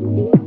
Thank mm -hmm. you.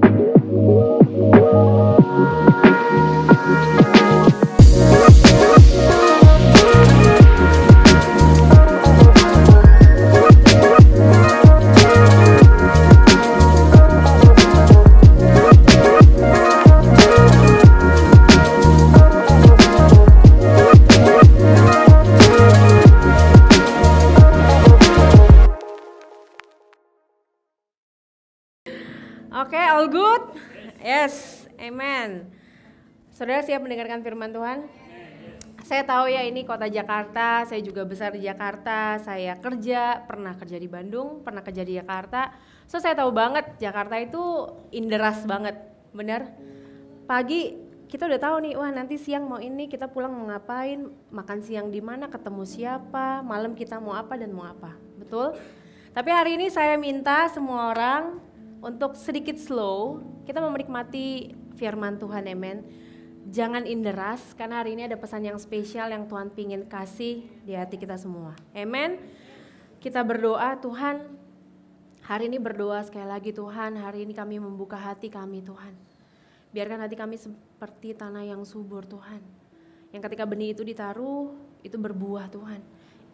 Saudara siap mendengarkan firman Tuhan? Saya tahu ya ini kota Jakarta, saya juga besar di Jakarta, saya kerja, pernah kerja di Bandung, pernah kerja di Jakarta. So saya tahu banget Jakarta itu inderas banget, benar? Pagi kita udah tahu nih, wah nanti siang mau ini, kita pulang mau ngapain, makan siang di mana, ketemu siapa, malam kita mau apa dan mau apa, betul? Tapi hari ini saya minta semua orang untuk sedikit slow, kita mau menikmati firman Tuhan, amen jangan inderas karena hari ini ada pesan yang spesial yang Tuhan pingin kasih di hati kita semua. Amen. Kita berdoa Tuhan, hari ini berdoa sekali lagi Tuhan, hari ini kami membuka hati kami Tuhan. Biarkan hati kami seperti tanah yang subur Tuhan. Yang ketika benih itu ditaruh, itu berbuah Tuhan.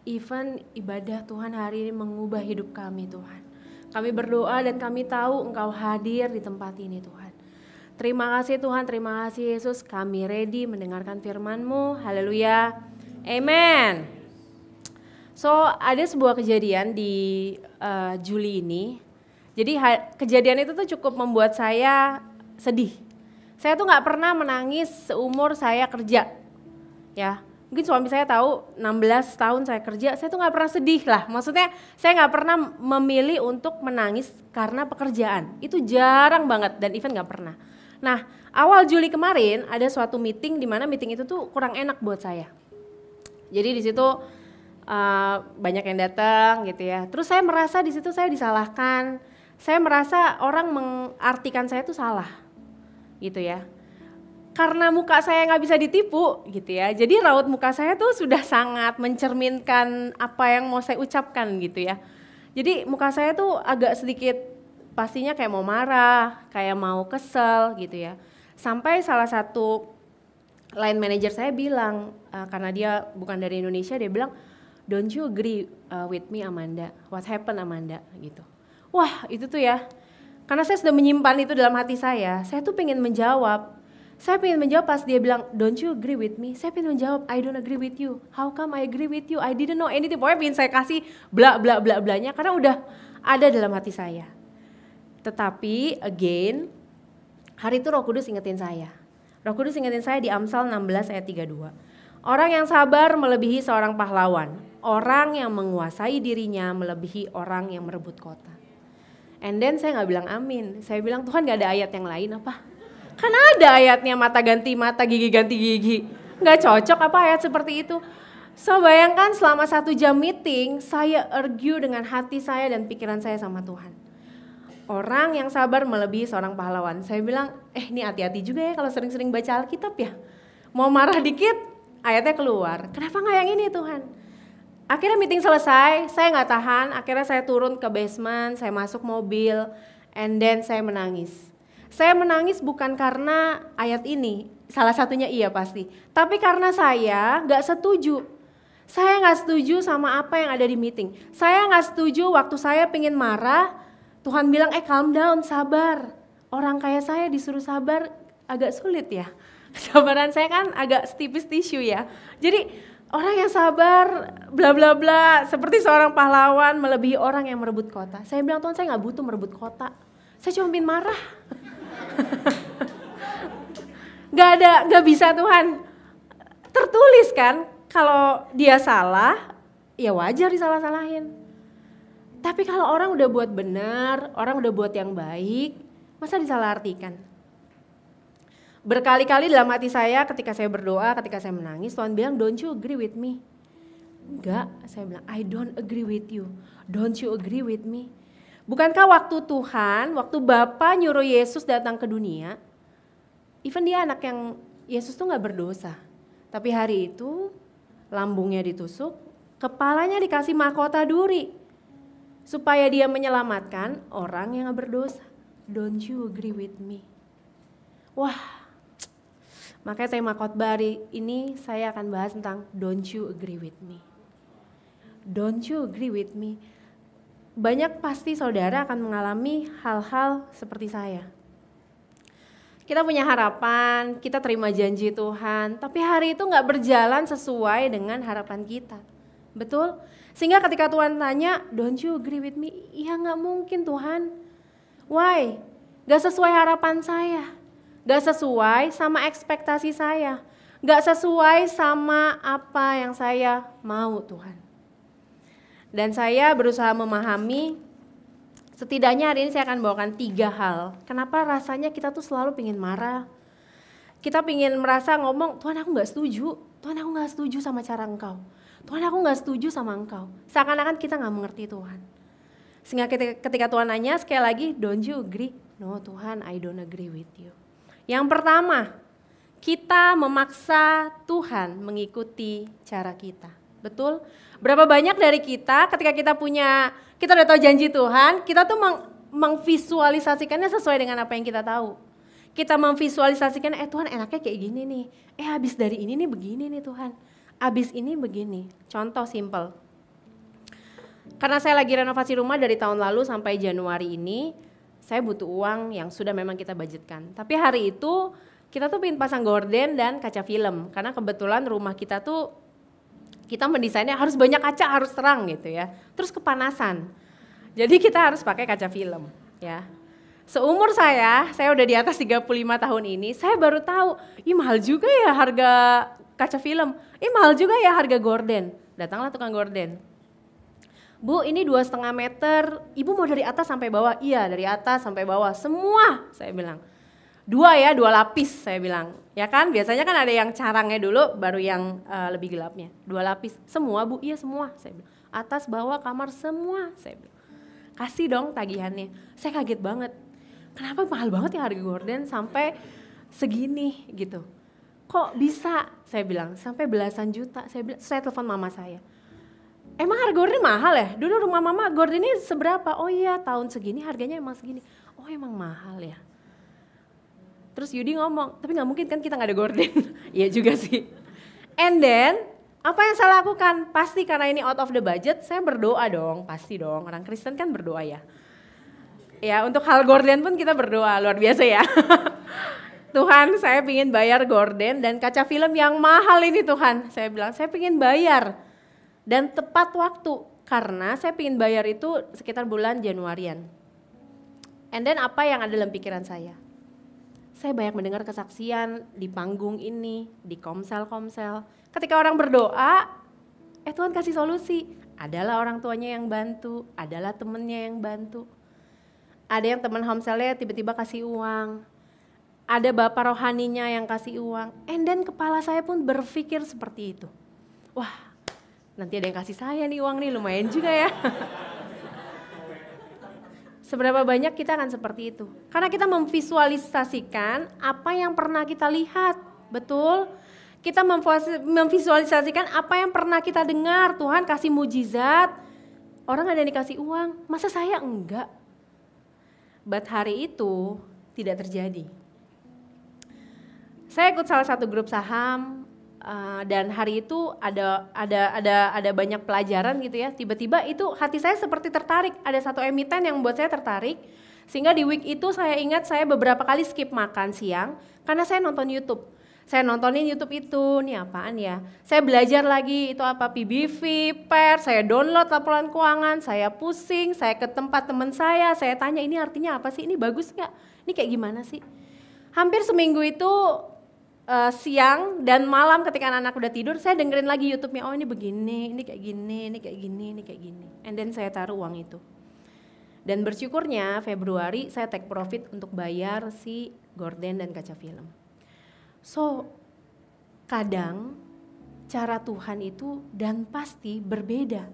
Even ibadah Tuhan hari ini mengubah hidup kami Tuhan. Kami berdoa dan kami tahu Engkau hadir di tempat ini Tuhan. Terima kasih Tuhan, terima kasih Yesus. Kami ready mendengarkan firman-Mu. Haleluya. Amen. So, ada sebuah kejadian di uh, Juli ini. Jadi kejadian itu tuh cukup membuat saya sedih. Saya tuh nggak pernah menangis seumur saya kerja. Ya, mungkin suami saya tahu 16 tahun saya kerja, saya tuh nggak pernah sedih lah. Maksudnya saya nggak pernah memilih untuk menangis karena pekerjaan. Itu jarang banget dan event nggak pernah. Nah, awal Juli kemarin ada suatu meeting di mana meeting itu tuh kurang enak buat saya. Jadi di situ uh, banyak yang datang gitu ya. Terus saya merasa di situ saya disalahkan. Saya merasa orang mengartikan saya itu salah. Gitu ya. Karena muka saya nggak bisa ditipu gitu ya. Jadi raut muka saya tuh sudah sangat mencerminkan apa yang mau saya ucapkan gitu ya. Jadi muka saya tuh agak sedikit pastinya kayak mau marah, kayak mau kesel gitu ya. Sampai salah satu line manager saya bilang uh, karena dia bukan dari Indonesia dia bilang don't you agree uh, with me Amanda? What happened Amanda gitu. Wah, itu tuh ya. Karena saya sudah menyimpan itu dalam hati saya. Saya tuh pengen menjawab. Saya pengen menjawab pas dia bilang, don't you agree with me? Saya pengen menjawab, I don't agree with you. How come I agree with you? I didn't know anything. Pokoknya pengen saya kasih bla bla bla bla"-nya karena udah ada dalam hati saya tetapi again hari itu Roh Kudus ingetin saya. Roh Kudus ingetin saya di Amsal 16 ayat 32. Orang yang sabar melebihi seorang pahlawan. Orang yang menguasai dirinya melebihi orang yang merebut kota. And then saya nggak bilang amin. Saya bilang Tuhan gak ada ayat yang lain apa? Kan ada ayatnya mata ganti mata, gigi ganti gigi. Gak cocok apa ayat seperti itu. So bayangkan selama satu jam meeting saya argue dengan hati saya dan pikiran saya sama Tuhan orang yang sabar melebihi seorang pahlawan. Saya bilang, eh ini hati-hati juga ya kalau sering-sering baca Alkitab ya. Mau marah dikit, ayatnya keluar. Kenapa nggak yang ini Tuhan? Akhirnya meeting selesai, saya nggak tahan. Akhirnya saya turun ke basement, saya masuk mobil, and then saya menangis. Saya menangis bukan karena ayat ini, salah satunya iya pasti. Tapi karena saya nggak setuju saya nggak setuju sama apa yang ada di meeting. Saya nggak setuju waktu saya pingin marah, Tuhan bilang, eh calm down, sabar. Orang kayak saya disuruh sabar agak sulit ya. Sabaran saya kan agak setipis tisu ya. Jadi orang yang sabar, bla bla bla, seperti seorang pahlawan melebihi orang yang merebut kota. Saya bilang, Tuhan saya gak butuh merebut kota. Saya cuma bin marah. gak ada, gak bisa Tuhan. Tertulis kan, kalau dia salah, ya wajar disalah-salahin tapi kalau orang udah buat benar, orang udah buat yang baik, masa disalahartikan? Berkali-kali dalam hati saya ketika saya berdoa, ketika saya menangis, Tuhan bilang, don't you agree with me? Enggak, saya bilang, I don't agree with you. Don't you agree with me? Bukankah waktu Tuhan, waktu Bapa nyuruh Yesus datang ke dunia, even dia anak yang Yesus tuh gak berdosa. Tapi hari itu lambungnya ditusuk, kepalanya dikasih mahkota duri supaya dia menyelamatkan orang yang berdosa. Don't you agree with me? Wah, makanya tema khotbah ini saya akan bahas tentang don't you agree with me. Don't you agree with me? Banyak pasti saudara akan mengalami hal-hal seperti saya. Kita punya harapan, kita terima janji Tuhan, tapi hari itu nggak berjalan sesuai dengan harapan kita Betul? Sehingga ketika Tuhan tanya, don't you agree with me? Ya nggak mungkin Tuhan. Why? Gak sesuai harapan saya. Gak sesuai sama ekspektasi saya. Gak sesuai sama apa yang saya mau Tuhan. Dan saya berusaha memahami, setidaknya hari ini saya akan bawakan tiga hal. Kenapa rasanya kita tuh selalu pingin marah. Kita pingin merasa ngomong, Tuhan aku gak setuju. Tuhan aku gak setuju sama cara engkau Tuhan aku nggak setuju sama engkau. Seakan-akan kita nggak mengerti Tuhan. Sehingga ketika Tuhan nanya sekali lagi, don't you agree? No Tuhan, I don't agree with you. Yang pertama, kita memaksa Tuhan mengikuti cara kita. Betul? Berapa banyak dari kita ketika kita punya, kita udah tahu janji Tuhan, kita tuh meng, mengvisualisasikannya sesuai dengan apa yang kita tahu. Kita memvisualisasikan, eh Tuhan enaknya kayak gini nih, eh habis dari ini nih begini nih Tuhan Abis ini begini, contoh simple. Karena saya lagi renovasi rumah dari tahun lalu sampai Januari ini, saya butuh uang yang sudah memang kita budgetkan. Tapi hari itu kita tuh pengen pasang gorden dan kaca film karena kebetulan rumah kita tuh kita mendesainnya harus banyak kaca harus terang gitu ya. Terus kepanasan. Jadi kita harus pakai kaca film ya. Seumur saya, saya udah di atas 35 tahun ini, saya baru tahu, ih mahal juga ya harga kaca film. Ih mahal juga ya harga gorden. Datanglah tukang gorden. Bu ini dua setengah meter, ibu mau dari atas sampai bawah? Iya dari atas sampai bawah, semua saya bilang. Dua ya, dua lapis saya bilang. Ya kan, biasanya kan ada yang carangnya dulu, baru yang uh, lebih gelapnya. Dua lapis, semua bu? Iya semua, saya bilang. Atas, bawah, kamar, semua, saya bilang. Kasih dong tagihannya. Saya kaget banget. Kenapa mahal banget ya harga gorden sampai segini gitu. Kok bisa saya bilang sampai belasan juta saya bilang saya telepon mama saya emang harga gorden mahal ya dulu rumah mama gorden ini seberapa oh iya tahun segini harganya emang segini oh emang mahal ya terus Yudi ngomong tapi nggak mungkin kan kita nggak ada gorden iya juga sih and then apa yang saya lakukan pasti karena ini out of the budget saya berdoa dong pasti dong orang Kristen kan berdoa ya ya untuk hal gorden pun kita berdoa luar biasa ya Tuhan saya ingin bayar gorden dan kaca film yang mahal ini Tuhan. Saya bilang saya ingin bayar dan tepat waktu karena saya ingin bayar itu sekitar bulan Januarian. And then apa yang ada dalam pikiran saya? Saya banyak mendengar kesaksian di panggung ini, di komsel-komsel. Ketika orang berdoa, eh Tuhan kasih solusi. Adalah orang tuanya yang bantu, adalah temennya yang bantu. Ada yang teman homselnya tiba-tiba kasih uang, ada bapak rohaninya yang kasih uang. And then kepala saya pun berpikir seperti itu. Wah, nanti ada yang kasih saya nih uang nih, lumayan juga ya. Seberapa banyak kita akan seperti itu. Karena kita memvisualisasikan apa yang pernah kita lihat, betul? Kita memvisualisasikan apa yang pernah kita dengar, Tuhan kasih mujizat, orang ada yang dikasih uang, masa saya enggak? But hari itu tidak terjadi saya ikut salah satu grup saham uh, dan hari itu ada ada ada ada banyak pelajaran gitu ya. Tiba-tiba itu hati saya seperti tertarik. Ada satu emiten yang membuat saya tertarik. Sehingga di week itu saya ingat saya beberapa kali skip makan siang karena saya nonton YouTube. Saya nontonin YouTube itu, ini apaan ya? Saya belajar lagi itu apa PBV, PER, saya download laporan keuangan, saya pusing, saya ke tempat teman saya, saya tanya ini artinya apa sih? Ini bagus nggak? Ini kayak gimana sih? Hampir seminggu itu uh, siang dan malam ketika anak-anak udah tidur saya dengerin lagi YouTube-nya oh ini begini ini kayak gini ini kayak gini ini kayak gini and then saya taruh uang itu dan bersyukurnya Februari saya take profit untuk bayar si gorden dan kaca film so kadang cara Tuhan itu dan pasti berbeda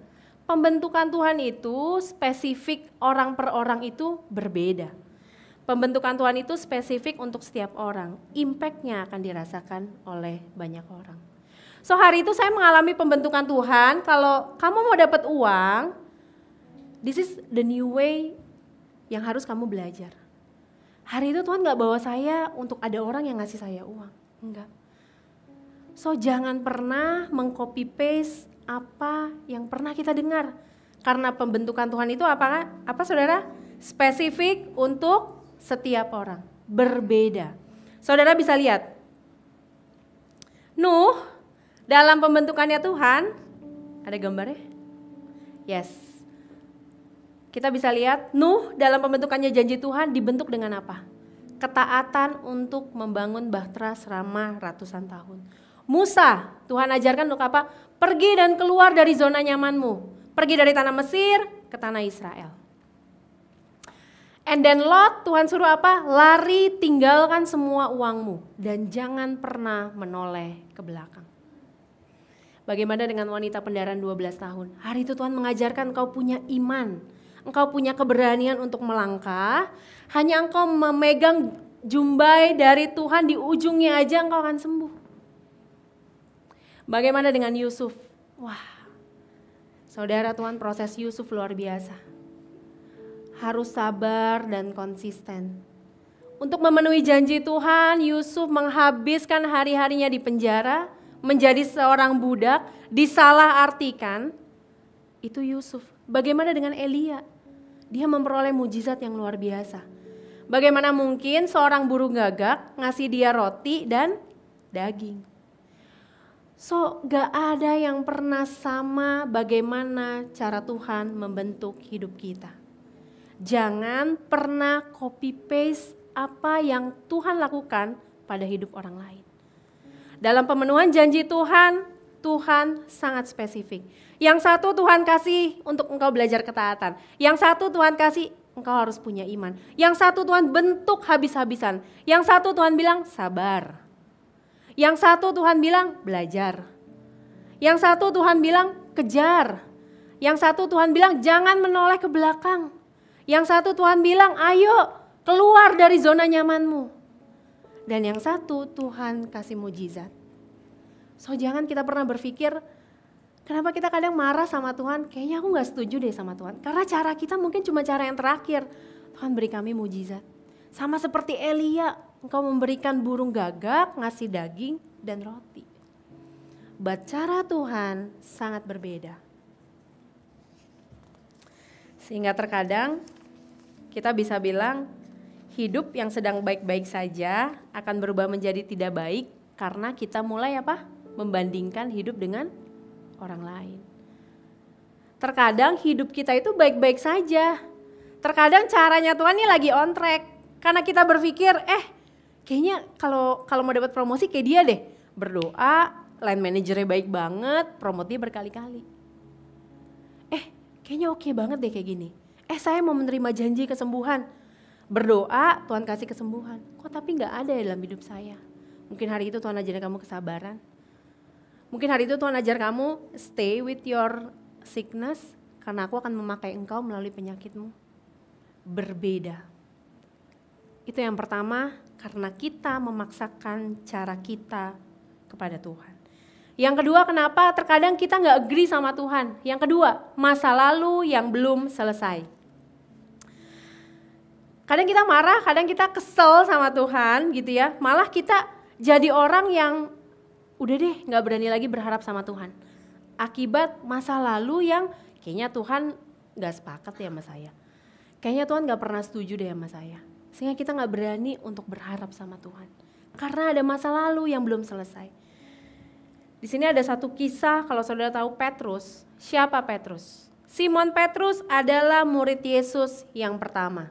pembentukan Tuhan itu spesifik orang per orang itu berbeda Pembentukan Tuhan itu spesifik untuk setiap orang. Impactnya akan dirasakan oleh banyak orang. So hari itu saya mengalami pembentukan Tuhan. Kalau kamu mau dapat uang, this is the new way yang harus kamu belajar. Hari itu Tuhan gak bawa saya untuk ada orang yang ngasih saya uang. Enggak. So jangan pernah mengcopy paste apa yang pernah kita dengar. Karena pembentukan Tuhan itu apa? Apa saudara? Spesifik untuk setiap orang, berbeda. Saudara bisa lihat, Nuh dalam pembentukannya Tuhan, ada gambarnya? Yes. Kita bisa lihat Nuh dalam pembentukannya janji Tuhan dibentuk dengan apa? Ketaatan untuk membangun bahtera selama ratusan tahun. Musa, Tuhan ajarkan untuk apa? Pergi dan keluar dari zona nyamanmu. Pergi dari tanah Mesir ke tanah Israel. And then Lot, Tuhan suruh apa? Lari, tinggalkan semua uangmu dan jangan pernah menoleh ke belakang. Bagaimana dengan wanita pendaran 12 tahun? Hari itu Tuhan mengajarkan kau punya iman. Engkau punya keberanian untuk melangkah. Hanya engkau memegang jumbai dari Tuhan di ujungnya aja engkau akan sembuh. Bagaimana dengan Yusuf? Wah, saudara Tuhan proses Yusuf luar biasa harus sabar dan konsisten. Untuk memenuhi janji Tuhan, Yusuf menghabiskan hari-harinya di penjara, menjadi seorang budak, disalah artikan. Itu Yusuf. Bagaimana dengan Elia? Dia memperoleh mujizat yang luar biasa. Bagaimana mungkin seorang burung gagak ngasih dia roti dan daging? So, gak ada yang pernah sama bagaimana cara Tuhan membentuk hidup kita. Jangan pernah copy paste apa yang Tuhan lakukan pada hidup orang lain. Dalam pemenuhan janji Tuhan, Tuhan sangat spesifik. Yang satu Tuhan kasih untuk engkau belajar ketaatan. Yang satu Tuhan kasih engkau harus punya iman. Yang satu Tuhan bentuk habis-habisan. Yang satu Tuhan bilang sabar. Yang satu Tuhan bilang belajar. Yang satu Tuhan bilang kejar. Yang satu Tuhan bilang jangan menoleh ke belakang. Yang satu Tuhan bilang, ayo keluar dari zona nyamanmu. Dan yang satu Tuhan kasih mujizat. So jangan kita pernah berpikir, kenapa kita kadang marah sama Tuhan, kayaknya aku gak setuju deh sama Tuhan. Karena cara kita mungkin cuma cara yang terakhir. Tuhan beri kami mujizat. Sama seperti Elia, engkau memberikan burung gagak, ngasih daging dan roti. Bacara cara Tuhan sangat berbeda. Sehingga terkadang kita bisa bilang hidup yang sedang baik-baik saja akan berubah menjadi tidak baik karena kita mulai apa? membandingkan hidup dengan orang lain. Terkadang hidup kita itu baik-baik saja. Terkadang caranya Tuhan ini lagi on track karena kita berpikir, eh kayaknya kalau kalau mau dapat promosi kayak dia deh. Berdoa, line manajernya baik banget, promotnya berkali-kali. Eh, kayaknya oke okay banget deh kayak gini eh saya mau menerima janji kesembuhan. Berdoa, Tuhan kasih kesembuhan. Kok tapi nggak ada ya dalam hidup saya? Mungkin hari itu Tuhan ajarin kamu kesabaran. Mungkin hari itu Tuhan ajar kamu stay with your sickness karena aku akan memakai engkau melalui penyakitmu. Berbeda. Itu yang pertama karena kita memaksakan cara kita kepada Tuhan. Yang kedua, kenapa terkadang kita nggak agree sama Tuhan? Yang kedua, masa lalu yang belum selesai. Kadang kita marah, kadang kita kesel sama Tuhan gitu ya. Malah kita jadi orang yang udah deh nggak berani lagi berharap sama Tuhan. Akibat masa lalu yang kayaknya Tuhan nggak sepakat ya sama saya. Kayaknya Tuhan nggak pernah setuju deh sama saya. Sehingga kita nggak berani untuk berharap sama Tuhan. Karena ada masa lalu yang belum selesai. Di sini ada satu kisah kalau saudara tahu Petrus. Siapa Petrus? Simon Petrus adalah murid Yesus yang pertama.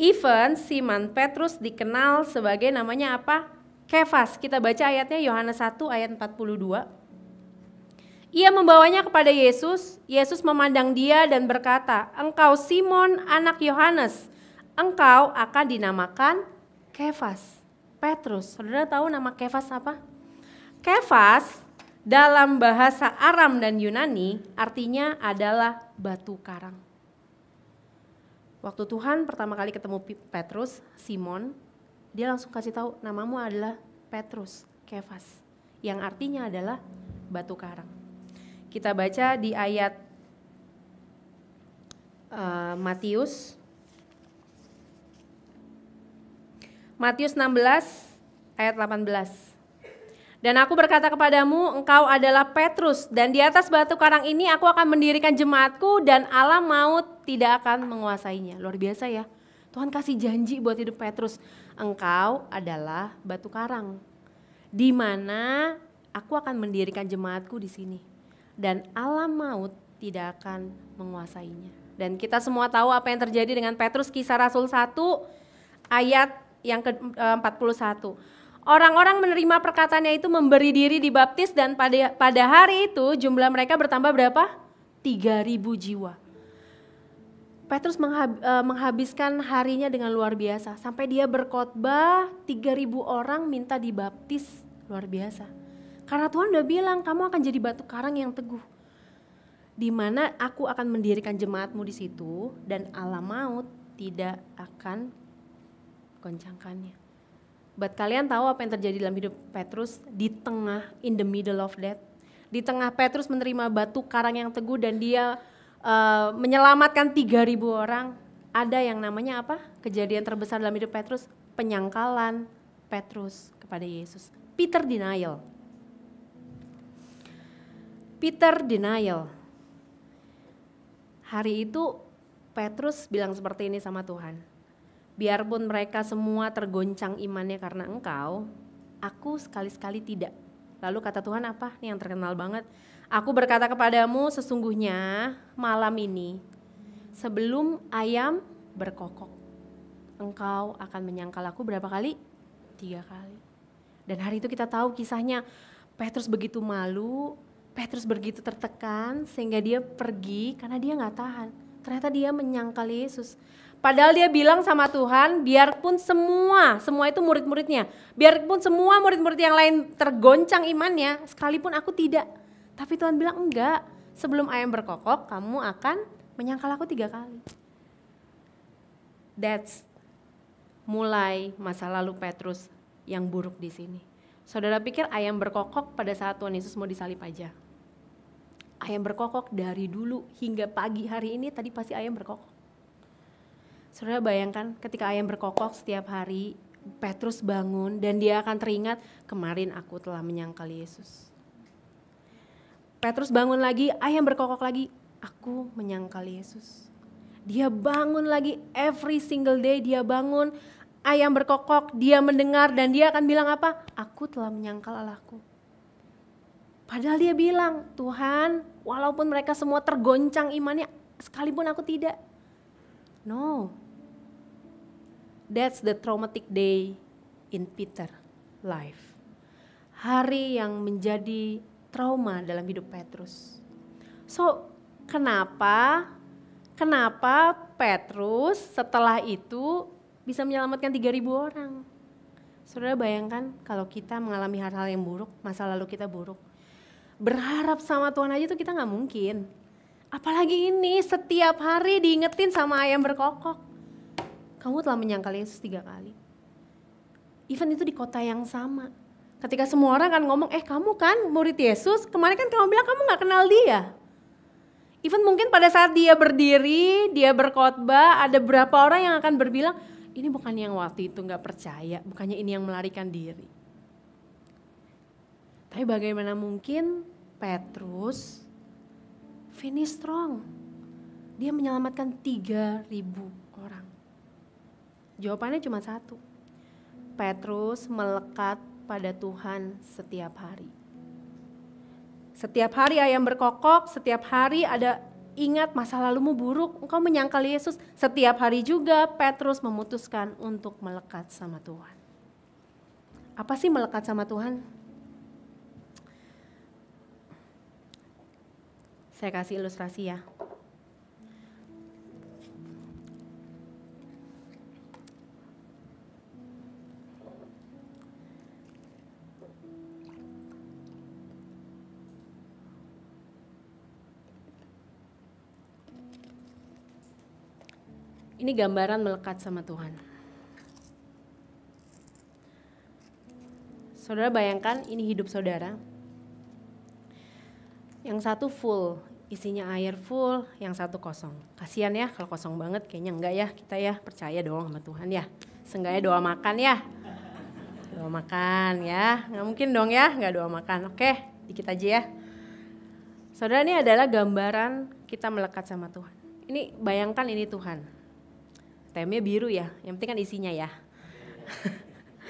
Even Simon Petrus dikenal sebagai namanya apa? Kefas. Kita baca ayatnya Yohanes 1 ayat 42. Ia membawanya kepada Yesus. Yesus memandang dia dan berkata, "Engkau Simon anak Yohanes, engkau akan dinamakan Kefas." Petrus. Saudara tahu nama Kefas apa? Kefas dalam bahasa Aram dan Yunani artinya adalah batu karang. Waktu Tuhan pertama kali ketemu Petrus, Simon, dia langsung kasih tahu namamu adalah Petrus Kefas, yang artinya adalah batu karang. Kita baca di ayat uh, Matius Matius 16 ayat 18. Dan aku berkata kepadamu, engkau adalah Petrus, dan di atas batu karang ini aku akan mendirikan jemaatku, dan Allah maut tidak akan menguasainya. Luar biasa ya. Tuhan kasih janji buat hidup Petrus. Engkau adalah batu karang. Di mana aku akan mendirikan jemaatku di sini. Dan alam maut tidak akan menguasainya. Dan kita semua tahu apa yang terjadi dengan Petrus kisah Rasul 1 ayat yang ke-41. Orang-orang menerima perkataannya itu memberi diri dibaptis dan pada pada hari itu jumlah mereka bertambah berapa? 3000 jiwa. Petrus eh, menghabiskan harinya dengan luar biasa sampai dia berkhotbah 3000 orang minta dibaptis luar biasa. Karena Tuhan udah bilang kamu akan jadi batu karang yang teguh. Di mana aku akan mendirikan jemaatmu di situ dan alam maut tidak akan goncangkannya. Buat kalian tahu apa yang terjadi dalam hidup Petrus di tengah in the middle of that. Di tengah Petrus menerima batu karang yang teguh dan dia uh, menyelamatkan 3000 orang, ada yang namanya apa? Kejadian terbesar dalam hidup Petrus, penyangkalan Petrus kepada Yesus. Peter denial. Peter denial. Hari itu Petrus bilang seperti ini sama Tuhan. Biarpun mereka semua tergoncang imannya karena engkau, aku sekali-sekali tidak. Lalu kata Tuhan apa? Ini yang terkenal banget. Aku berkata kepadamu sesungguhnya malam ini sebelum ayam berkokok engkau akan menyangkal aku berapa kali? Tiga kali. Dan hari itu kita tahu kisahnya Petrus begitu malu, Petrus begitu tertekan sehingga dia pergi karena dia nggak tahan. Ternyata dia menyangkal Yesus. Padahal dia bilang sama Tuhan, biarpun semua, semua itu murid-muridnya, biarpun semua murid-murid yang lain tergoncang imannya, sekalipun aku tidak tapi Tuhan bilang enggak. Sebelum ayam berkokok, kamu akan menyangkal aku tiga kali. That's mulai masa lalu Petrus yang buruk di sini. Saudara pikir ayam berkokok pada saat Tuhan Yesus mau disalib aja? Ayam berkokok dari dulu hingga pagi hari ini tadi pasti ayam berkokok. Saudara bayangkan ketika ayam berkokok setiap hari Petrus bangun dan dia akan teringat kemarin aku telah menyangkal Yesus. Petrus bangun lagi, ayam berkokok lagi. Aku menyangkal Yesus. Dia bangun lagi every single day dia bangun ayam berkokok, dia mendengar dan dia akan bilang apa? Aku telah menyangkal Allahku. Padahal dia bilang, Tuhan walaupun mereka semua tergoncang imannya, sekalipun aku tidak. No. That's the traumatic day in Peter life. Hari yang menjadi trauma dalam hidup Petrus. So, kenapa kenapa Petrus setelah itu bisa menyelamatkan 3000 orang? Saudara bayangkan kalau kita mengalami hal-hal yang buruk, masa lalu kita buruk. Berharap sama Tuhan aja tuh kita nggak mungkin. Apalagi ini setiap hari diingetin sama ayam berkokok. Kamu telah menyangkal Yesus tiga kali. Event itu di kota yang sama, Ketika semua orang kan ngomong, eh kamu kan murid Yesus, kemarin kan kamu bilang kamu gak kenal dia. Even mungkin pada saat dia berdiri, dia berkhotbah, ada berapa orang yang akan berbilang, ini bukan yang waktu itu gak percaya, bukannya ini yang melarikan diri. Tapi bagaimana mungkin Petrus finish strong? Dia menyelamatkan 3.000 orang. Jawabannya cuma satu. Petrus melekat pada Tuhan setiap hari. Setiap hari ayam berkokok, setiap hari ada ingat masa lalumu buruk, engkau menyangkal Yesus. Setiap hari juga Petrus memutuskan untuk melekat sama Tuhan. Apa sih melekat sama Tuhan? Saya kasih ilustrasi ya. Ini gambaran melekat sama Tuhan. Saudara bayangkan ini hidup saudara. Yang satu full, isinya air full, yang satu kosong. Kasihan ya kalau kosong banget kayaknya enggak ya kita ya percaya doang sama Tuhan ya. Seenggaknya doa makan ya. Doa makan ya, nggak mungkin dong ya nggak doa makan. Oke, dikit aja ya. Saudara ini adalah gambaran kita melekat sama Tuhan. Ini bayangkan ini Tuhan Temnya biru ya, yang penting kan isinya ya.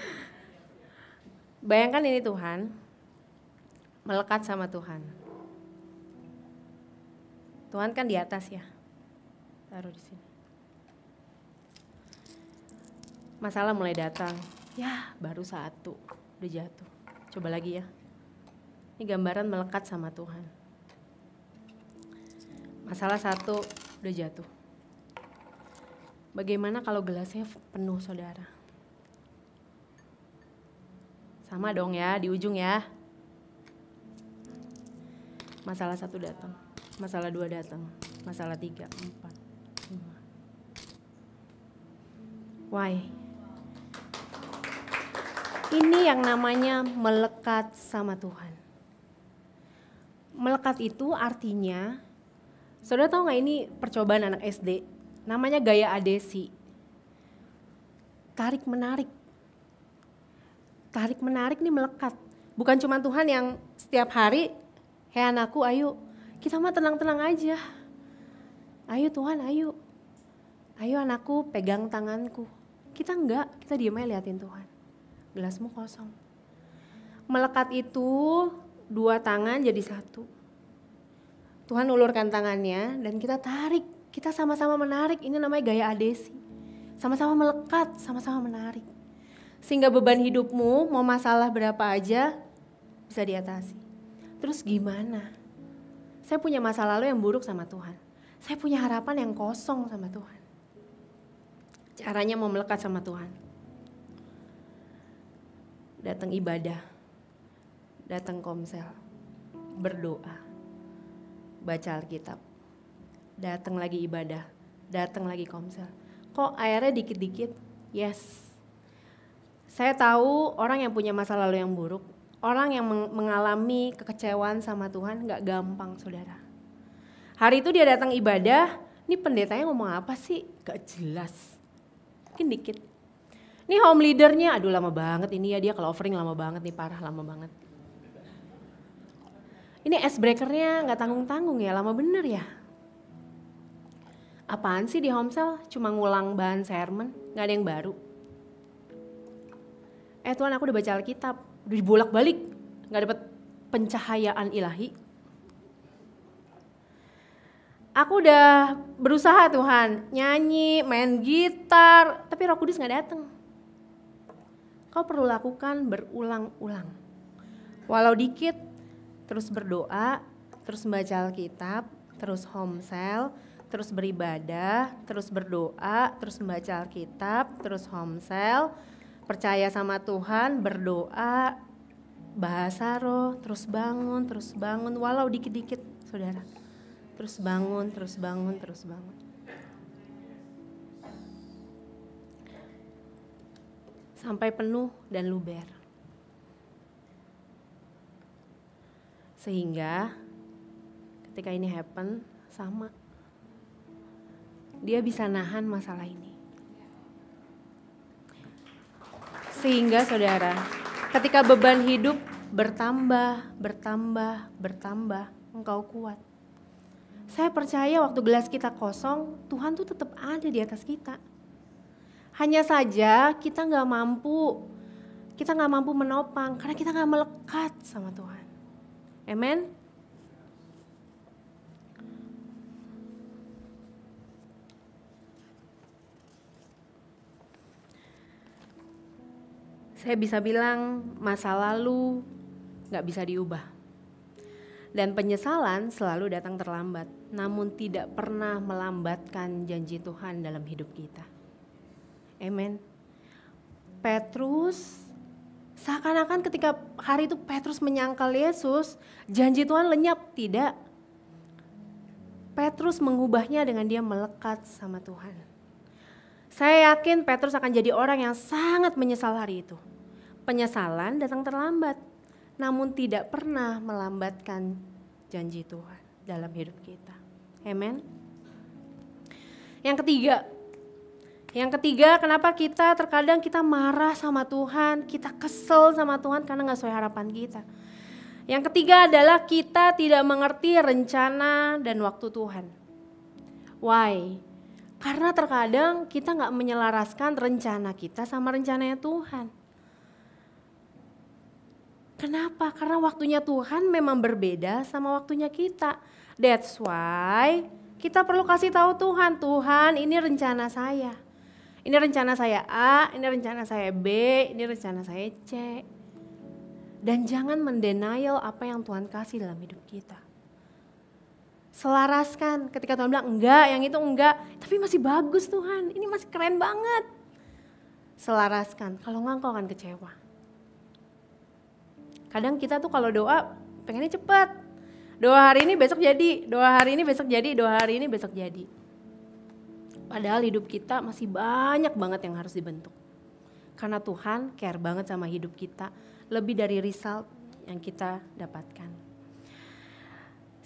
Bayangkan ini Tuhan melekat sama Tuhan. Tuhan kan di atas ya. Taruh di sini. Masalah mulai datang. Ya, baru satu udah jatuh. Coba lagi ya. Ini gambaran melekat sama Tuhan. Masalah satu udah jatuh. Bagaimana kalau gelasnya penuh saudara? Sama dong ya, di ujung ya. Masalah satu datang, masalah dua datang, masalah tiga, empat, lima. Why? Ini yang namanya melekat sama Tuhan. Melekat itu artinya, saudara tahu nggak ini percobaan anak SD? namanya gaya adesi tarik menarik tarik menarik nih melekat bukan cuma Tuhan yang setiap hari hei anakku ayo kita mah tenang-tenang aja ayo Tuhan ayo ayo anakku pegang tanganku kita enggak kita diem aja liatin Tuhan gelasmu kosong melekat itu dua tangan jadi satu Tuhan ulurkan tangannya dan kita tarik kita sama-sama menarik, ini namanya gaya adesi. Sama-sama melekat, sama-sama menarik. Sehingga beban hidupmu, mau masalah berapa aja, bisa diatasi. Terus gimana? Saya punya masa lalu yang buruk sama Tuhan. Saya punya harapan yang kosong sama Tuhan. Caranya mau melekat sama Tuhan. Datang ibadah. Datang komsel. Berdoa. Baca Alkitab datang lagi ibadah, datang lagi komsel. Kok airnya dikit-dikit? Yes. Saya tahu orang yang punya masa lalu yang buruk, orang yang mengalami kekecewaan sama Tuhan nggak gampang, saudara. Hari itu dia datang ibadah, ini pendetanya ngomong apa sih? Gak jelas. Mungkin dikit. Ini home leadernya, aduh lama banget ini ya dia kalau offering lama banget nih, parah lama banget. Ini breakernya nggak tanggung-tanggung ya, lama bener ya apaan sih di Homsel? Cuma ngulang bahan sermon, nggak ada yang baru. Eh Tuhan aku udah baca Alkitab, udah dibolak-balik, nggak dapet pencahayaan ilahi. Aku udah berusaha Tuhan, nyanyi, main gitar, tapi roh kudus nggak dateng. Kau perlu lakukan berulang-ulang. Walau dikit, terus berdoa, terus membaca Alkitab, terus homesel, terus beribadah, terus berdoa, terus membaca Alkitab, terus homsel, percaya sama Tuhan, berdoa, bahasa roh, terus bangun, terus bangun, walau dikit-dikit, saudara. Terus bangun, terus bangun, terus bangun. Sampai penuh dan luber. Sehingga ketika ini happen, sama dia bisa nahan masalah ini. Sehingga saudara, ketika beban hidup bertambah, bertambah, bertambah, engkau kuat. Saya percaya waktu gelas kita kosong, Tuhan tuh tetap ada di atas kita. Hanya saja kita nggak mampu, kita nggak mampu menopang karena kita nggak melekat sama Tuhan. Amen. saya bisa bilang masa lalu nggak bisa diubah. Dan penyesalan selalu datang terlambat, namun tidak pernah melambatkan janji Tuhan dalam hidup kita. Amen. Petrus seakan-akan ketika hari itu Petrus menyangkal Yesus, janji Tuhan lenyap, tidak. Petrus mengubahnya dengan dia melekat sama Tuhan. Saya yakin Petrus akan jadi orang yang sangat menyesal hari itu. Penyesalan datang terlambat, namun tidak pernah melambatkan janji Tuhan dalam hidup kita. Amen. Yang ketiga, yang ketiga kenapa kita terkadang kita marah sama Tuhan, kita kesel sama Tuhan karena nggak sesuai harapan kita. Yang ketiga adalah kita tidak mengerti rencana dan waktu Tuhan. Why? Karena terkadang kita nggak menyelaraskan rencana kita sama rencananya Tuhan. Kenapa? Karena waktunya Tuhan memang berbeda sama waktunya kita. That's why kita perlu kasih tahu Tuhan, Tuhan ini rencana saya. Ini rencana saya A, ini rencana saya B, ini rencana saya C. Dan jangan mendenial apa yang Tuhan kasih dalam hidup kita selaraskan. Ketika Tuhan bilang enggak, yang itu enggak, tapi masih bagus Tuhan, ini masih keren banget. Selaraskan, kalau enggak kau akan kecewa. Kadang kita tuh kalau doa pengennya cepat. Doa hari ini besok jadi, doa hari ini besok jadi, doa hari ini besok jadi. Padahal hidup kita masih banyak banget yang harus dibentuk. Karena Tuhan care banget sama hidup kita, lebih dari result yang kita dapatkan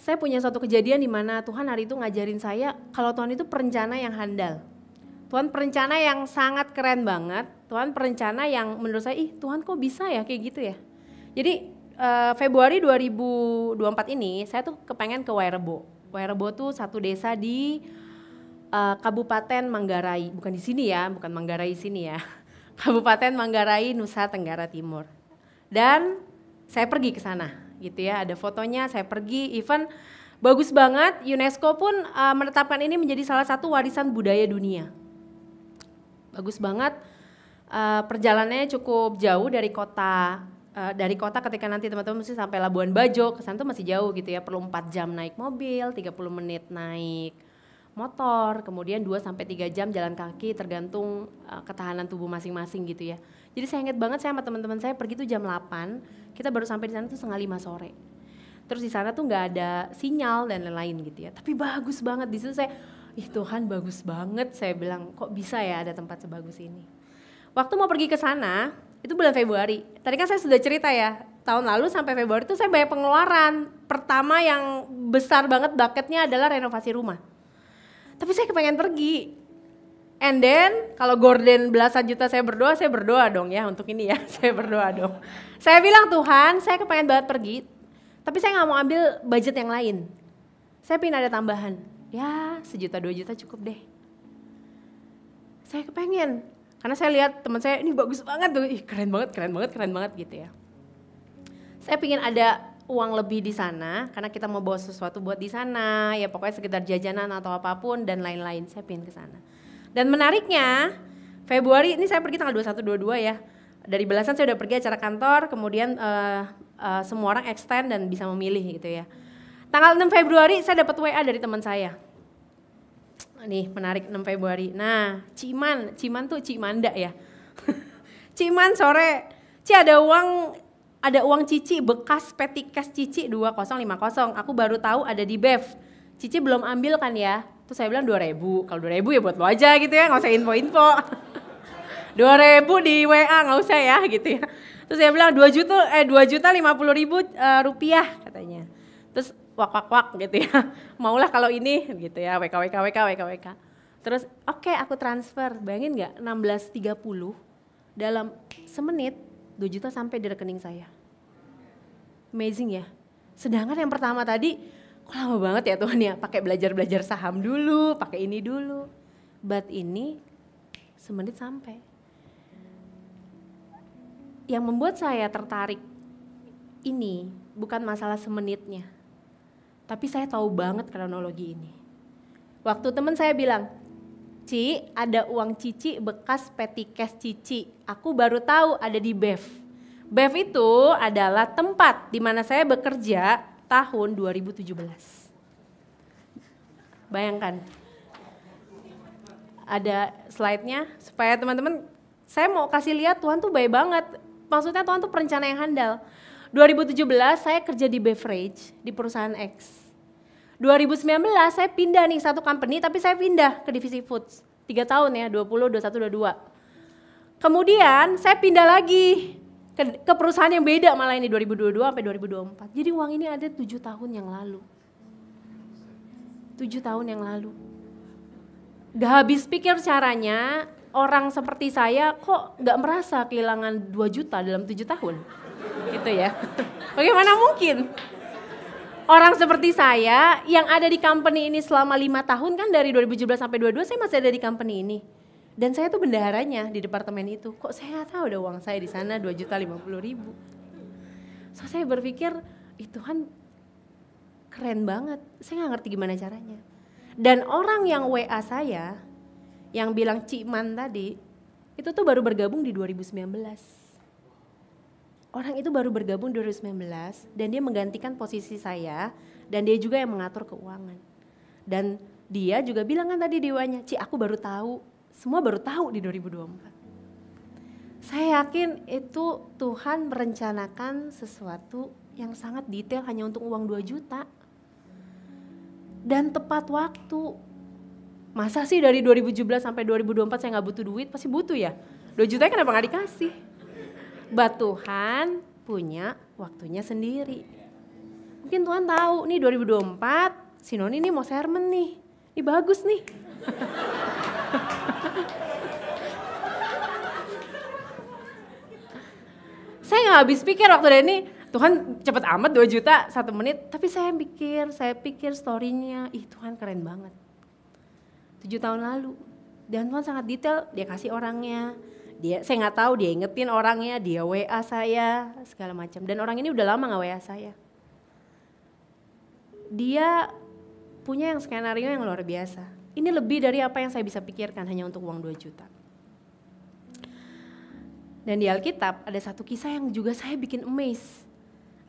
saya punya satu kejadian di mana Tuhan hari itu ngajarin saya kalau Tuhan itu perencana yang handal. Tuhan perencana yang sangat keren banget. Tuhan perencana yang menurut saya, ih Tuhan kok bisa ya kayak gitu ya. Jadi uh, Februari 2024 ini saya tuh kepengen ke Wairebo. Wairebo tuh satu desa di uh, Kabupaten Manggarai, bukan di sini ya, bukan Manggarai sini ya. Kabupaten Manggarai Nusa Tenggara Timur. Dan saya pergi ke sana gitu ya. Ada fotonya, saya pergi event bagus banget UNESCO pun uh, menetapkan ini menjadi salah satu warisan budaya dunia. Bagus banget. Uh, perjalanannya cukup jauh dari kota uh, dari kota ketika nanti teman-teman mesti sampai Labuan Bajo ke sana tuh masih jauh gitu ya perlu 4 jam naik mobil 30 menit naik motor kemudian 2 sampai 3 jam jalan kaki tergantung uh, ketahanan tubuh masing-masing gitu ya jadi saya ingat banget saya sama teman-teman saya pergi tuh jam 8, kita baru sampai di sana tuh setengah lima sore. Terus di sana tuh nggak ada sinyal dan lain-lain gitu ya. Tapi bagus banget di situ saya, ih Tuhan bagus banget. Saya bilang kok bisa ya ada tempat sebagus ini. Waktu mau pergi ke sana itu bulan Februari. Tadi kan saya sudah cerita ya tahun lalu sampai Februari itu saya banyak pengeluaran. Pertama yang besar banget bucketnya adalah renovasi rumah. Tapi saya kepengen pergi And then kalau Gordon belasan juta saya berdoa, saya berdoa dong ya untuk ini ya, saya berdoa dong. Saya bilang Tuhan, saya kepengen banget pergi, tapi saya nggak mau ambil budget yang lain. Saya pin ada tambahan, ya sejuta dua juta cukup deh. Saya kepengen, karena saya lihat teman saya ini bagus banget tuh, Ih, keren banget, keren banget, keren banget gitu ya. Saya pingin ada uang lebih di sana karena kita mau bawa sesuatu buat di sana ya pokoknya sekitar jajanan atau apapun dan lain-lain saya pingin ke sana dan menariknya, Februari ini saya pergi tanggal 21 22 ya. Dari belasan saya udah pergi acara kantor, kemudian uh, uh, semua orang extend dan bisa memilih gitu ya. Tanggal 6 Februari saya dapat WA dari teman saya. Nih, menarik 6 Februari. Nah, Ciman, Ciman tuh Cimanda ya. Ciman sore, Ci ada uang ada uang Cici bekas petikas Cici 2050. Aku baru tahu ada di BEV. Cici belum ambil kan ya? Terus saya bilang 2000. Kalau 2000 ya buat lo aja gitu ya, nggak usah info-info. 2000 di WA nggak usah ya gitu ya. Terus saya bilang 2 juta eh 2 juta 50 ribu uh, rupiah katanya. Terus wak wak wak gitu ya. Maulah kalau ini gitu ya WK WK WK WK WK. Terus oke okay, aku transfer. Bayangin nggak 16.30 dalam semenit 2 juta sampai di rekening saya. Amazing ya. Sedangkan yang pertama tadi kok lama banget ya Tuhan ya pakai belajar belajar saham dulu pakai ini dulu but ini semenit sampai yang membuat saya tertarik ini bukan masalah semenitnya tapi saya tahu banget kronologi ini waktu teman saya bilang Ci, ada uang cici bekas peti cash cici. Aku baru tahu ada di BEF. BEF itu adalah tempat di mana saya bekerja tahun 2017. Bayangkan. Ada slide-nya supaya teman-teman saya mau kasih lihat Tuhan tuh baik banget. Maksudnya Tuhan tuh perencana yang handal. 2017 saya kerja di beverage di perusahaan X. 2019 saya pindah nih satu company tapi saya pindah ke divisi foods. tiga tahun ya, 20, 21, 22. Kemudian saya pindah lagi ke, ke perusahaan yang beda malah ini 2022 sampai 2024. Jadi uang ini ada tujuh tahun yang lalu. Tujuh tahun yang lalu. Gak habis pikir caranya orang seperti saya kok gak merasa kehilangan 2 juta dalam tujuh tahun. Gitu ya. Bagaimana mungkin? Orang seperti saya yang ada di company ini selama lima tahun kan dari 2017 sampai 2022 saya masih ada di company ini dan saya tuh bendaharanya di departemen itu kok saya nggak tahu ada uang saya di sana dua juta lima puluh ribu so saya berpikir itu kan keren banget saya nggak ngerti gimana caranya dan orang yang WA saya yang bilang Ciman tadi itu tuh baru bergabung di 2019 orang itu baru bergabung 2019 dan dia menggantikan posisi saya dan dia juga yang mengatur keuangan dan dia juga bilang kan tadi dewanya Ci aku baru tahu semua baru tahu di 2024. Saya yakin itu Tuhan merencanakan sesuatu yang sangat detail hanya untuk uang 2 juta. Dan tepat waktu. Masa sih dari 2017 sampai 2024 saya nggak butuh duit? Pasti butuh ya. 2 juta kenapa kan nggak dikasih? Mbak Tuhan punya waktunya sendiri. Mungkin Tuhan tahu nih 2024 si Noni ini mau sermon nih. Ini bagus nih. saya nggak habis pikir waktu ini Tuhan cepet amat 2 juta satu menit tapi saya pikir saya pikir storynya ih Tuhan keren banget tujuh tahun lalu dan Tuhan sangat detail dia kasih orangnya dia saya nggak tahu dia ingetin orangnya dia WA saya segala macam dan orang ini udah lama nggak WA saya dia punya yang skenario yang luar biasa ini lebih dari apa yang saya bisa pikirkan hanya untuk uang 2 juta dan di Alkitab ada satu kisah yang juga saya bikin amazed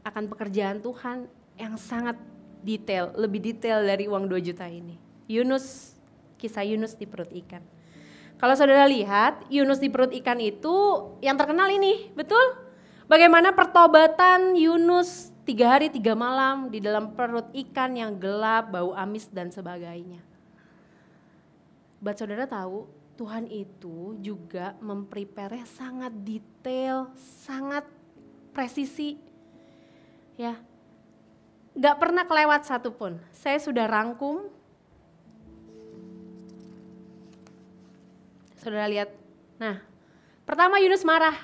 akan pekerjaan Tuhan yang sangat detail, lebih detail dari uang 2 juta ini. Yunus, kisah Yunus di perut ikan. Kalau saudara lihat, Yunus di perut ikan itu yang terkenal ini, betul? Bagaimana pertobatan Yunus tiga hari tiga malam di dalam perut ikan yang gelap, bau amis dan sebagainya. Buat saudara tahu, Tuhan itu juga memprepare sangat detail, sangat presisi. Ya. Gak pernah kelewat satupun. Saya sudah rangkum. sudah lihat. Nah, pertama Yunus marah.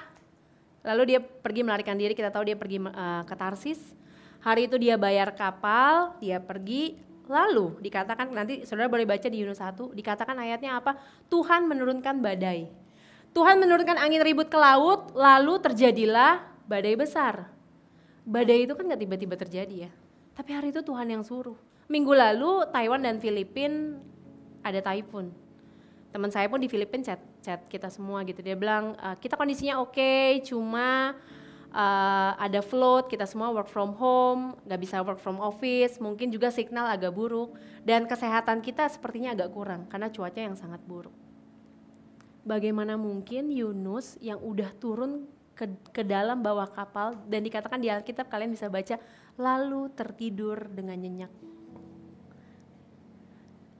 Lalu dia pergi melarikan diri, kita tahu dia pergi uh, ke Tarsis. Hari itu dia bayar kapal, dia pergi Lalu dikatakan nanti saudara boleh baca di Yunus 1, dikatakan ayatnya apa? Tuhan menurunkan badai. Tuhan menurunkan angin ribut ke laut, lalu terjadilah badai besar. Badai itu kan gak tiba-tiba terjadi ya. Tapi hari itu Tuhan yang suruh. Minggu lalu Taiwan dan Filipin ada typhoon. Teman saya pun di Filipina chat chat kita semua gitu. Dia bilang e, kita kondisinya oke, okay, cuma uh, ada float, kita semua work from home, nggak bisa work from office, mungkin juga signal agak buruk dan kesehatan kita sepertinya agak kurang karena cuaca yang sangat buruk. Bagaimana mungkin Yunus yang udah turun ke, ke dalam bawah kapal dan dikatakan di Alkitab kalian bisa baca lalu tertidur dengan nyenyak.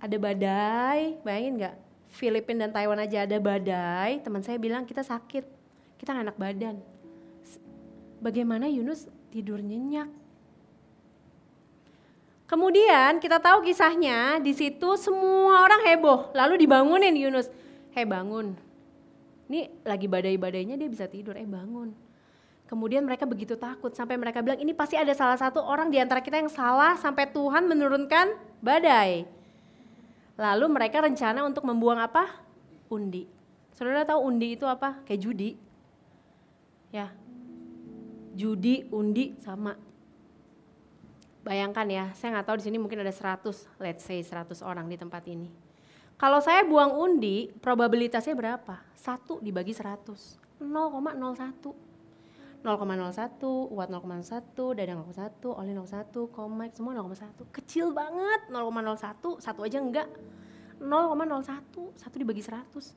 Ada badai, bayangin nggak? Filipina dan Taiwan aja ada badai. Teman saya bilang kita sakit, kita nggak enak badan bagaimana Yunus tidur nyenyak. Kemudian kita tahu kisahnya, di situ semua orang heboh, lalu dibangunin Yunus. Hei bangun. Ini lagi badai-badainya dia bisa tidur, eh bangun. Kemudian mereka begitu takut sampai mereka bilang ini pasti ada salah satu orang di antara kita yang salah sampai Tuhan menurunkan badai. Lalu mereka rencana untuk membuang apa? Undi. Saudara tahu undi itu apa? Kayak judi. Ya, judi, undi sama. Bayangkan ya, saya nggak tahu di sini mungkin ada 100, let's say 100 orang di tempat ini. Kalau saya buang undi, probabilitasnya berapa? 1 dibagi 100, 0,01. 0,01, Watt 0,1, Dadang 0,1, Oli 0,1, Komek semua 0,1. Kecil banget 0,01, satu aja enggak. 0,01, satu dibagi 100.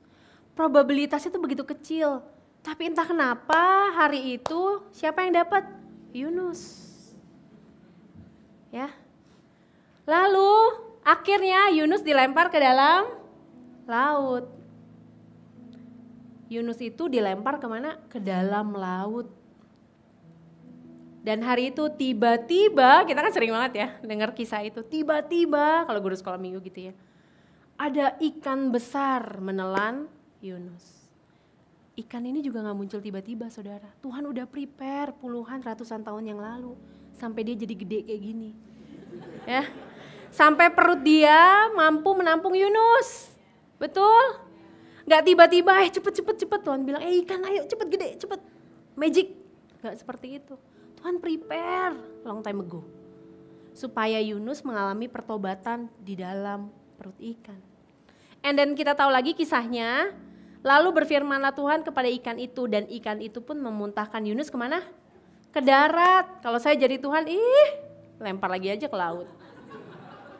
Probabilitasnya itu begitu kecil tapi entah kenapa hari itu siapa yang dapat? Yunus. Ya. Lalu akhirnya Yunus dilempar ke dalam laut. Yunus itu dilempar kemana? Ke dalam laut. Dan hari itu tiba-tiba, kita kan sering banget ya dengar kisah itu, tiba-tiba kalau guru sekolah minggu gitu ya, ada ikan besar menelan Yunus. Ikan ini juga nggak muncul tiba-tiba, saudara. Tuhan udah prepare puluhan, ratusan tahun yang lalu. Sampai dia jadi gede kayak gini. Ya, Sampai perut dia mampu menampung Yunus. Betul? Gak tiba-tiba, eh cepet, cepet, cepet. Tuhan bilang, eh ikan ayo cepet gede, cepet. Magic. Gak seperti itu. Tuhan prepare long time ago. Supaya Yunus mengalami pertobatan di dalam perut ikan. And then kita tahu lagi kisahnya, Lalu berfirmanlah Tuhan kepada ikan itu dan ikan itu pun memuntahkan Yunus kemana? Ke darat. Kalau saya jadi Tuhan, ih lempar lagi aja ke laut.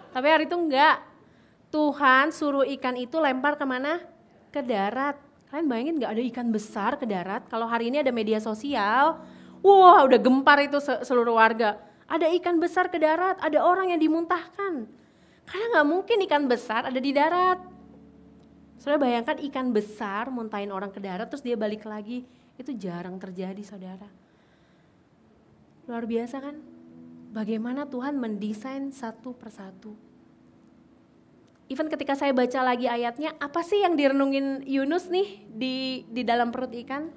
Tapi hari itu enggak. Tuhan suruh ikan itu lempar kemana? Ke darat. Kalian bayangin enggak ada ikan besar ke darat? Kalau hari ini ada media sosial, wah udah gempar itu seluruh warga. Ada ikan besar ke darat, ada orang yang dimuntahkan. Karena nggak mungkin ikan besar ada di darat Saudara bayangkan ikan besar muntahin orang ke darat terus dia balik lagi. Itu jarang terjadi saudara. Luar biasa kan? Bagaimana Tuhan mendesain satu persatu. Even ketika saya baca lagi ayatnya, apa sih yang direnungin Yunus nih di di dalam perut ikan?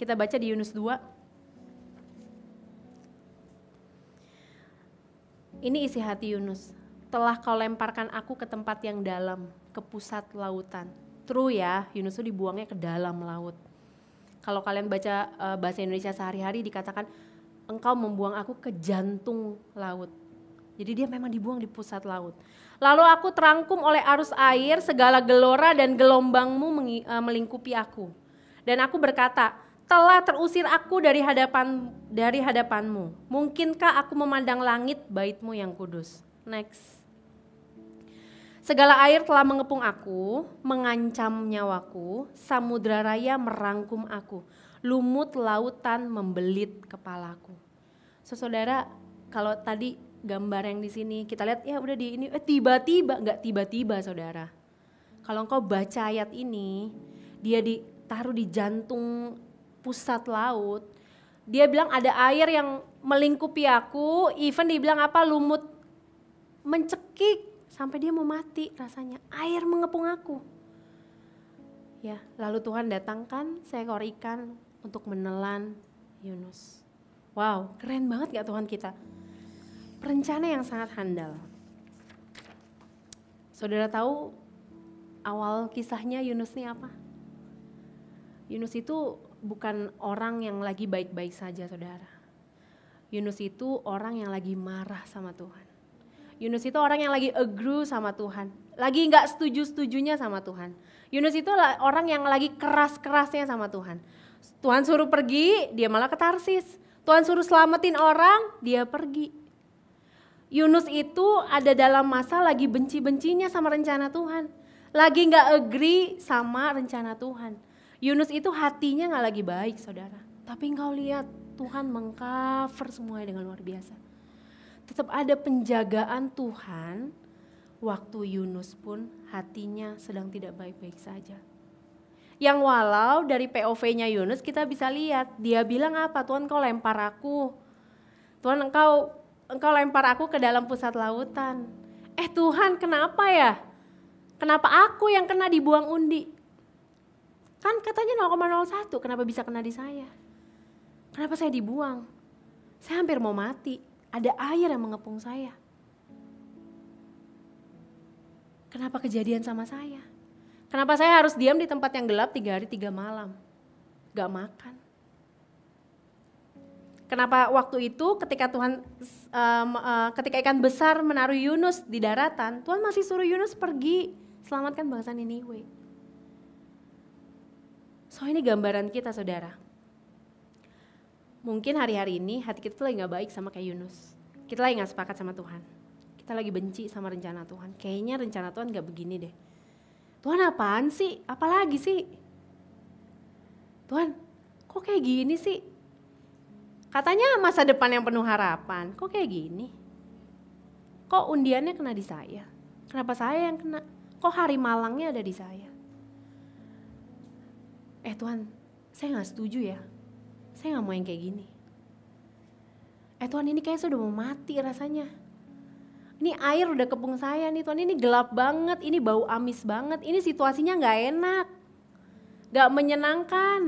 Kita baca di Yunus 2. Ini isi hati Yunus. Telah kau lemparkan aku ke tempat yang dalam, ke pusat lautan. True ya, Yunus itu dibuangnya ke dalam laut. Kalau kalian baca uh, bahasa Indonesia sehari-hari dikatakan engkau membuang aku ke jantung laut. Jadi dia memang dibuang di pusat laut. Lalu aku terangkum oleh arus air, segala gelora dan gelombangmu eh, melingkupi aku. Dan aku berkata, telah terusir aku dari hadapan dari hadapanmu. Mungkinkah aku memandang langit baitmu yang kudus? Next. Segala air telah mengepung aku, mengancam nyawaku, samudra raya merangkum aku, lumut lautan membelit kepalaku. So, saudara, kalau tadi gambar yang di sini kita lihat ya udah di ini eh, tiba-tiba nggak tiba-tiba saudara. Kalau engkau baca ayat ini, dia ditaruh di jantung pusat laut. Dia bilang ada air yang melingkupi aku, even dibilang apa lumut mencekik sampai dia mau mati rasanya. Air mengepung aku. Ya, lalu Tuhan datangkan seekor ikan untuk menelan Yunus. Wow, keren banget gak Tuhan kita? Perencana yang sangat handal. Saudara tahu awal kisahnya Yunus ini apa? Yunus itu bukan orang yang lagi baik-baik saja, saudara. Yunus itu orang yang lagi marah sama Tuhan. Yunus itu orang yang lagi agree sama Tuhan, lagi nggak setuju-setujunya sama Tuhan. Yunus itu orang yang lagi keras-kerasnya sama Tuhan. Tuhan suruh pergi, dia malah ke Tarsis. Tuhan suruh selamatin orang, dia pergi. Yunus itu ada dalam masa lagi benci-bencinya sama rencana Tuhan. Lagi nggak agree sama rencana Tuhan. Yunus itu hatinya nggak lagi baik saudara. Tapi engkau lihat Tuhan mengcover semuanya dengan luar biasa tetap ada penjagaan Tuhan. Waktu Yunus pun hatinya sedang tidak baik-baik saja. Yang walau dari POV-nya Yunus kita bisa lihat dia bilang apa Tuhan kau lempar aku. Tuhan engkau engkau lempar aku ke dalam pusat lautan. Eh Tuhan kenapa ya? Kenapa aku yang kena dibuang undi? Kan katanya 0,01, kenapa bisa kena di saya? Kenapa saya dibuang? Saya hampir mau mati ada air yang mengepung saya. Kenapa kejadian sama saya? Kenapa saya harus diam di tempat yang gelap tiga hari tiga malam? Gak makan. Kenapa waktu itu ketika Tuhan, um, uh, ketika ikan besar menaruh Yunus di daratan, Tuhan masih suruh Yunus pergi selamatkan bangsa Niniwe. So ini gambaran kita saudara mungkin hari-hari ini hati kita tuh lagi gak baik sama kayak Yunus kita lagi gak sepakat sama Tuhan kita lagi benci sama rencana Tuhan kayaknya rencana Tuhan gak begini deh Tuhan apaan sih apalagi sih Tuhan kok kayak gini sih katanya masa depan yang penuh harapan kok kayak gini kok undiannya kena di saya kenapa saya yang kena kok hari malangnya ada di saya eh Tuhan saya gak setuju ya saya nggak mau yang kayak gini eh Tuhan ini kayaknya sudah mau mati rasanya ini air udah kepung saya nih Tuhan ini gelap banget ini bau amis banget ini situasinya nggak enak nggak menyenangkan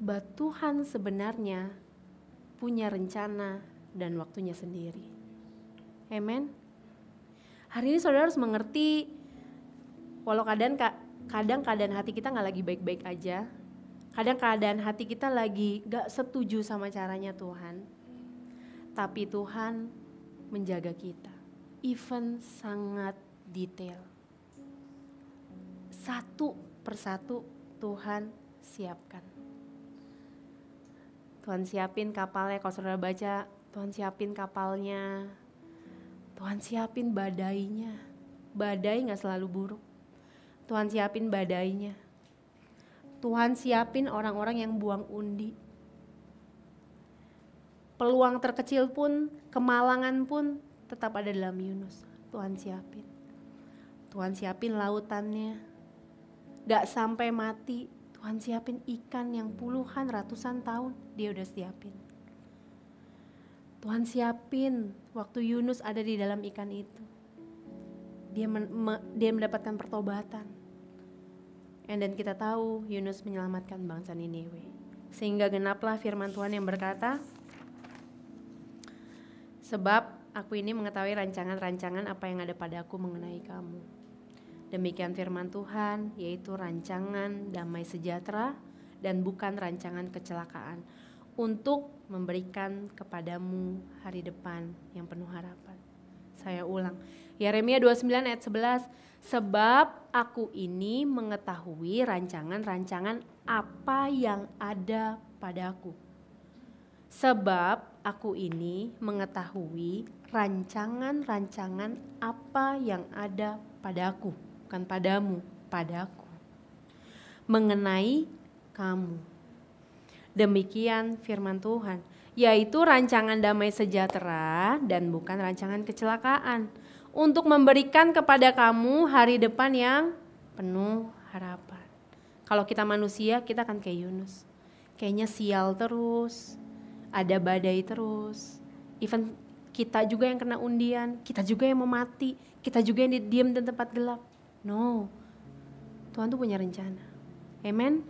But Tuhan sebenarnya punya rencana dan waktunya sendiri. Amen. Hari ini saudara harus mengerti, walau kadang kadang keadaan hati kita nggak lagi baik-baik aja kadang keadaan hati kita lagi gak setuju sama caranya Tuhan tapi Tuhan menjaga kita even sangat detail satu persatu Tuhan siapkan Tuhan siapin kapalnya kalau saudara baca Tuhan siapin kapalnya Tuhan siapin badainya badai nggak selalu buruk Tuhan siapin badainya. Tuhan siapin orang-orang yang buang undi. Peluang terkecil pun, kemalangan pun tetap ada dalam Yunus. Tuhan siapin. Tuhan siapin lautannya. Gak sampai mati, Tuhan siapin ikan yang puluhan ratusan tahun dia udah siapin. Tuhan siapin waktu Yunus ada di dalam ikan itu. Dia men, me, dia mendapatkan pertobatan. And dan kita tahu Yunus menyelamatkan bangsa Nineveh. Sehingga genaplah firman Tuhan yang berkata, Sebab aku ini mengetahui rancangan-rancangan apa yang ada padaku mengenai kamu. Demikian firman Tuhan, yaitu rancangan damai sejahtera dan bukan rancangan kecelakaan untuk memberikan kepadamu hari depan yang penuh harapan. Saya ulang. Yeremia 29 ayat 11 Sebab aku ini mengetahui rancangan-rancangan apa yang ada padaku. Sebab aku ini mengetahui rancangan-rancangan apa yang ada padaku, bukan padamu, padaku. Mengenai kamu. Demikian firman Tuhan, yaitu rancangan damai sejahtera dan bukan rancangan kecelakaan untuk memberikan kepada kamu hari depan yang penuh harapan. Kalau kita manusia, kita akan kayak Yunus. Kayaknya sial terus, ada badai terus. Even kita juga yang kena undian, kita juga yang mau mati, kita juga yang didiam di tempat gelap. No, Tuhan tuh punya rencana. Amen.